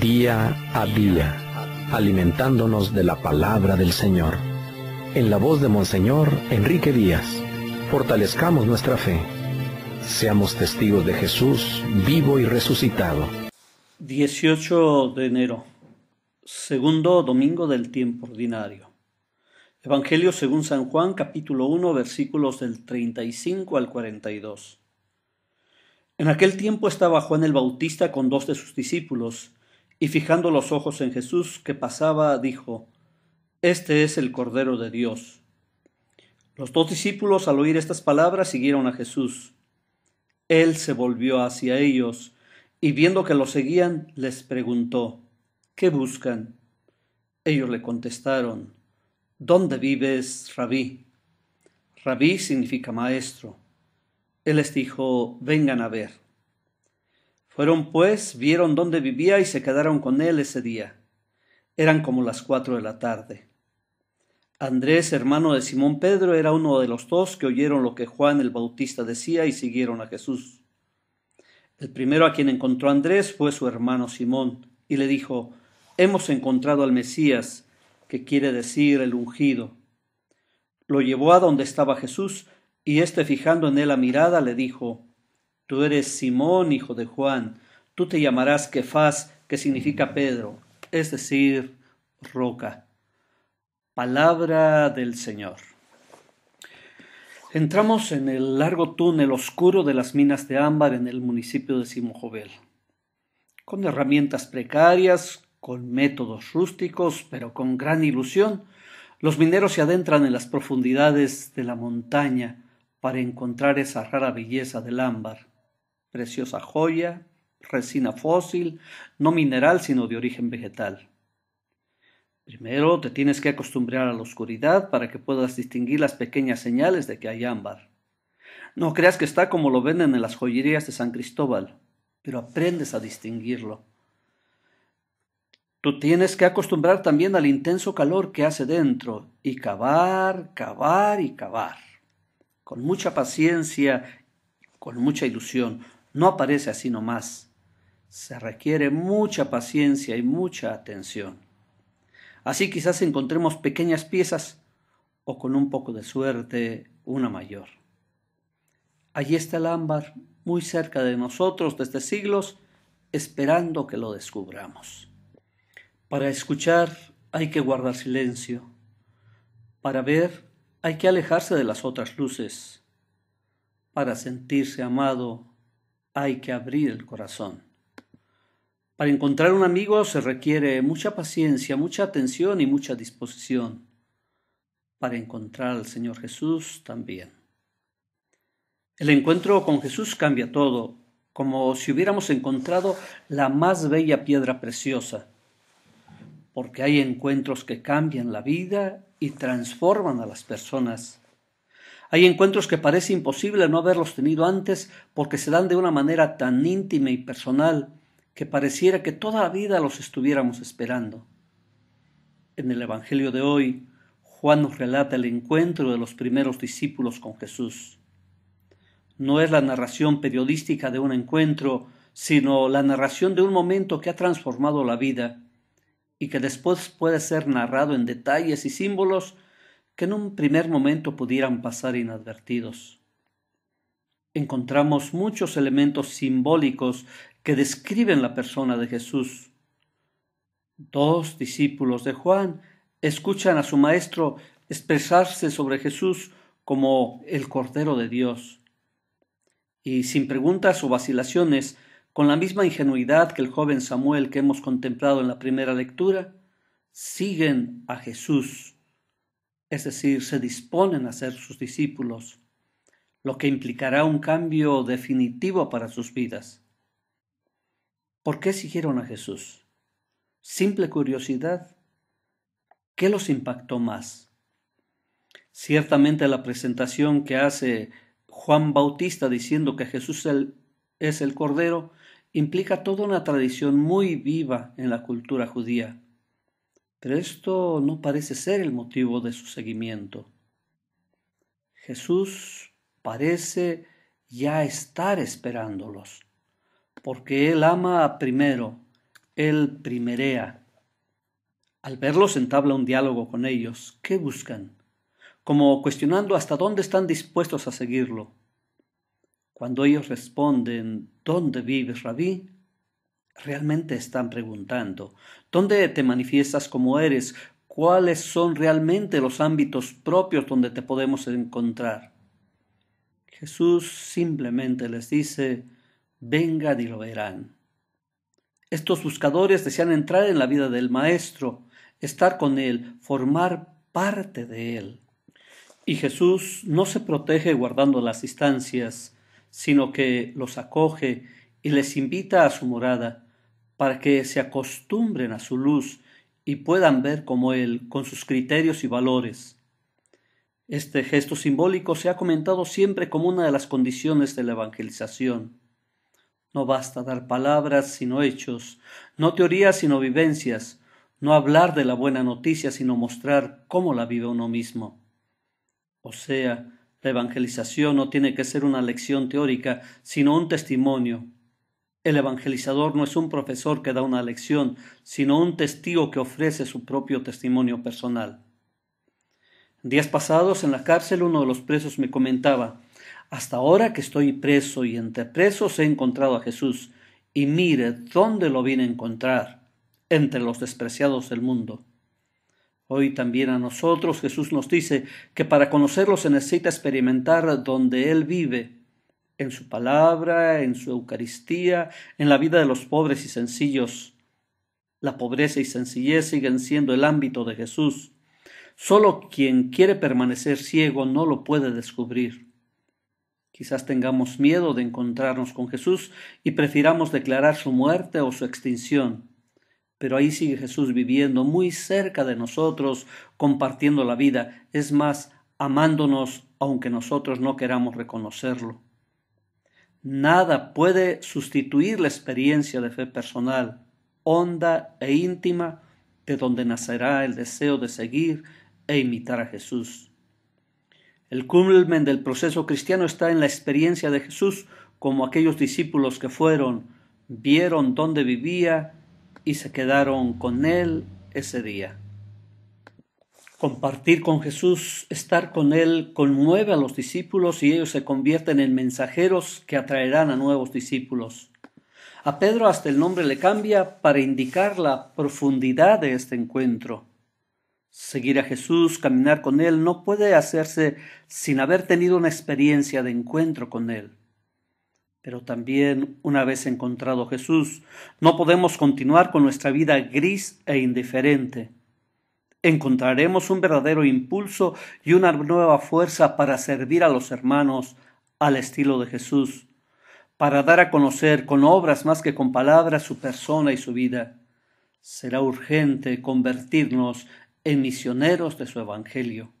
día a día, alimentándonos de la palabra del Señor. En la voz de Monseñor Enrique Díaz, fortalezcamos nuestra fe. Seamos testigos de Jesús vivo y resucitado. 18 de enero, segundo domingo del tiempo ordinario. Evangelio según San Juan, capítulo 1, versículos del 35 al 42. En aquel tiempo estaba Juan el Bautista con dos de sus discípulos y fijando los ojos en Jesús que pasaba, dijo, Este es el Cordero de Dios. Los dos discípulos al oír estas palabras siguieron a Jesús. Él se volvió hacia ellos y viendo que lo seguían, les preguntó, ¿Qué buscan? Ellos le contestaron, ¿Dónde vives, rabí? Rabí significa maestro. Él les dijo, vengan a ver. Fueron pues, vieron dónde vivía y se quedaron con él ese día. Eran como las cuatro de la tarde. Andrés, hermano de Simón Pedro, era uno de los dos que oyeron lo que Juan el Bautista decía y siguieron a Jesús. El primero a quien encontró Andrés fue su hermano Simón, y le dijo, Hemos encontrado al Mesías, que quiere decir el ungido. Lo llevó a donde estaba Jesús, y éste fijando en él la mirada le dijo, Tú eres Simón, hijo de Juan, tú te llamarás Kefaz, que significa Pedro, es decir, roca. Palabra del Señor. Entramos en el largo túnel oscuro de las minas de ámbar en el municipio de Simojovel. Con herramientas precarias, con métodos rústicos, pero con gran ilusión, los mineros se adentran en las profundidades de la montaña para encontrar esa rara belleza del ámbar preciosa joya, resina fósil, no mineral sino de origen vegetal. Primero te tienes que acostumbrar a la oscuridad para que puedas distinguir las pequeñas señales de que hay ámbar. No creas que está como lo venden en las joyerías de San Cristóbal, pero aprendes a distinguirlo. Tú tienes que acostumbrar también al intenso calor que hace dentro y cavar, cavar y cavar. Con mucha paciencia, con mucha ilusión, no aparece así nomás. Se requiere mucha paciencia y mucha atención. Así quizás encontremos pequeñas piezas o con un poco de suerte una mayor. Allí está el ámbar, muy cerca de nosotros desde siglos, esperando que lo descubramos. Para escuchar hay que guardar silencio. Para ver hay que alejarse de las otras luces. Para sentirse amado hay que abrir el corazón. Para encontrar un amigo se requiere mucha paciencia, mucha atención y mucha disposición. Para encontrar al Señor Jesús también. El encuentro con Jesús cambia todo, como si hubiéramos encontrado la más bella piedra preciosa, porque hay encuentros que cambian la vida y transforman a las personas. Hay encuentros que parece imposible no haberlos tenido antes porque se dan de una manera tan íntima y personal que pareciera que toda la vida los estuviéramos esperando. En el Evangelio de hoy, Juan nos relata el encuentro de los primeros discípulos con Jesús. No es la narración periodística de un encuentro, sino la narración de un momento que ha transformado la vida y que después puede ser narrado en detalles y símbolos que en un primer momento pudieran pasar inadvertidos. Encontramos muchos elementos simbólicos que describen la persona de Jesús. Dos discípulos de Juan escuchan a su maestro expresarse sobre Jesús como el Cordero de Dios. Y sin preguntas o vacilaciones, con la misma ingenuidad que el joven Samuel que hemos contemplado en la primera lectura, siguen a Jesús es decir, se disponen a ser sus discípulos, lo que implicará un cambio definitivo para sus vidas. ¿Por qué siguieron a Jesús? ¿Simple curiosidad? ¿Qué los impactó más? Ciertamente la presentación que hace Juan Bautista diciendo que Jesús es el Cordero implica toda una tradición muy viva en la cultura judía pero esto no parece ser el motivo de su seguimiento. Jesús parece ya estar esperándolos, porque Él ama primero, Él primerea. Al verlos entabla un diálogo con ellos. ¿Qué buscan? Como cuestionando hasta dónde están dispuestos a seguirlo. Cuando ellos responden, ¿dónde vives, rabí? realmente están preguntando. ¿Dónde te manifiestas como eres? ¿Cuáles son realmente los ámbitos propios donde te podemos encontrar? Jesús simplemente les dice, vengan y lo verán. Estos buscadores desean entrar en la vida del Maestro, estar con Él, formar parte de Él. Y Jesús no se protege guardando las distancias, sino que los acoge y les invita a su morada, para que se acostumbren a su luz y puedan ver como Él, con sus criterios y valores. Este gesto simbólico se ha comentado siempre como una de las condiciones de la evangelización. No basta dar palabras sino hechos, no teorías sino vivencias, no hablar de la buena noticia sino mostrar cómo la vive uno mismo. O sea, la evangelización no tiene que ser una lección teórica, sino un testimonio, el evangelizador no es un profesor que da una lección, sino un testigo que ofrece su propio testimonio personal. Días pasados en la cárcel uno de los presos me comentaba, hasta ahora que estoy preso y entre presos he encontrado a Jesús, y mire dónde lo vine a encontrar, entre los despreciados del mundo. Hoy también a nosotros Jesús nos dice que para conocerlo se necesita experimentar donde Él vive, en su palabra, en su Eucaristía, en la vida de los pobres y sencillos. La pobreza y sencillez siguen siendo el ámbito de Jesús. Solo quien quiere permanecer ciego no lo puede descubrir. Quizás tengamos miedo de encontrarnos con Jesús y prefiramos declarar su muerte o su extinción. Pero ahí sigue Jesús viviendo muy cerca de nosotros, compartiendo la vida, es más, amándonos aunque nosotros no queramos reconocerlo. Nada puede sustituir la experiencia de fe personal, honda e íntima, de donde nacerá el deseo de seguir e imitar a Jesús. El culmen del proceso cristiano está en la experiencia de Jesús como aquellos discípulos que fueron, vieron dónde vivía y se quedaron con él ese día. Compartir con Jesús, estar con Él, conmueve a los discípulos y ellos se convierten en mensajeros que atraerán a nuevos discípulos. A Pedro hasta el nombre le cambia para indicar la profundidad de este encuentro. Seguir a Jesús, caminar con Él, no puede hacerse sin haber tenido una experiencia de encuentro con Él. Pero también, una vez encontrado Jesús, no podemos continuar con nuestra vida gris e indiferente encontraremos un verdadero impulso y una nueva fuerza para servir a los hermanos al estilo de Jesús, para dar a conocer con obras más que con palabras su persona y su vida. Será urgente convertirnos en misioneros de su Evangelio.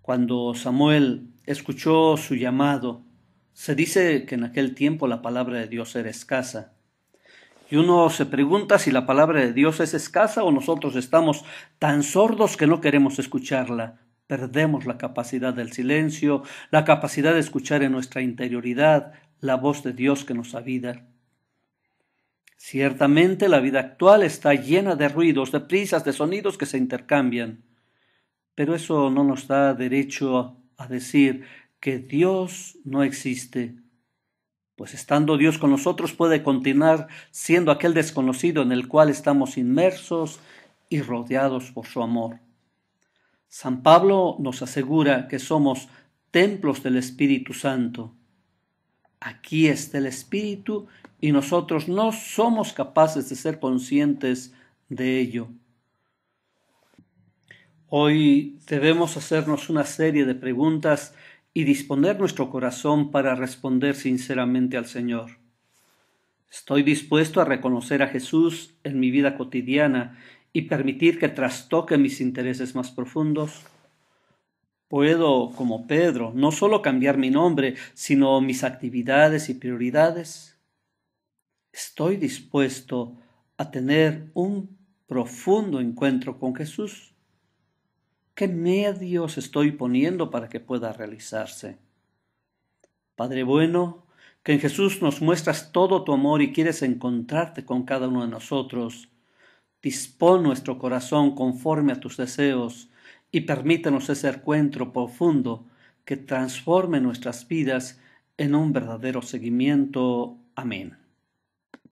Cuando Samuel escuchó su llamado, se dice que en aquel tiempo la palabra de Dios era escasa. Y uno se pregunta si la palabra de Dios es escasa o nosotros estamos tan sordos que no queremos escucharla. Perdemos la capacidad del silencio, la capacidad de escuchar en nuestra interioridad la voz de Dios que nos avida. Ciertamente la vida actual está llena de ruidos, de prisas, de sonidos que se intercambian. Pero eso no nos da derecho a decir que Dios no existe pues estando Dios con nosotros puede continuar siendo aquel desconocido en el cual estamos inmersos y rodeados por su amor. San Pablo nos asegura que somos templos del Espíritu Santo. Aquí está el Espíritu y nosotros no somos capaces de ser conscientes de ello. Hoy debemos hacernos una serie de preguntas y disponer nuestro corazón para responder sinceramente al Señor. Estoy dispuesto a reconocer a Jesús en mi vida cotidiana y permitir que trastoque mis intereses más profundos. Puedo, como Pedro, no solo cambiar mi nombre, sino mis actividades y prioridades. Estoy dispuesto a tener un profundo encuentro con Jesús. ¿Qué medios estoy poniendo para que pueda realizarse? Padre bueno, que en Jesús nos muestras todo tu amor y quieres encontrarte con cada uno de nosotros. Dispón nuestro corazón conforme a tus deseos y permítanos ese encuentro profundo que transforme nuestras vidas en un verdadero seguimiento. Amén.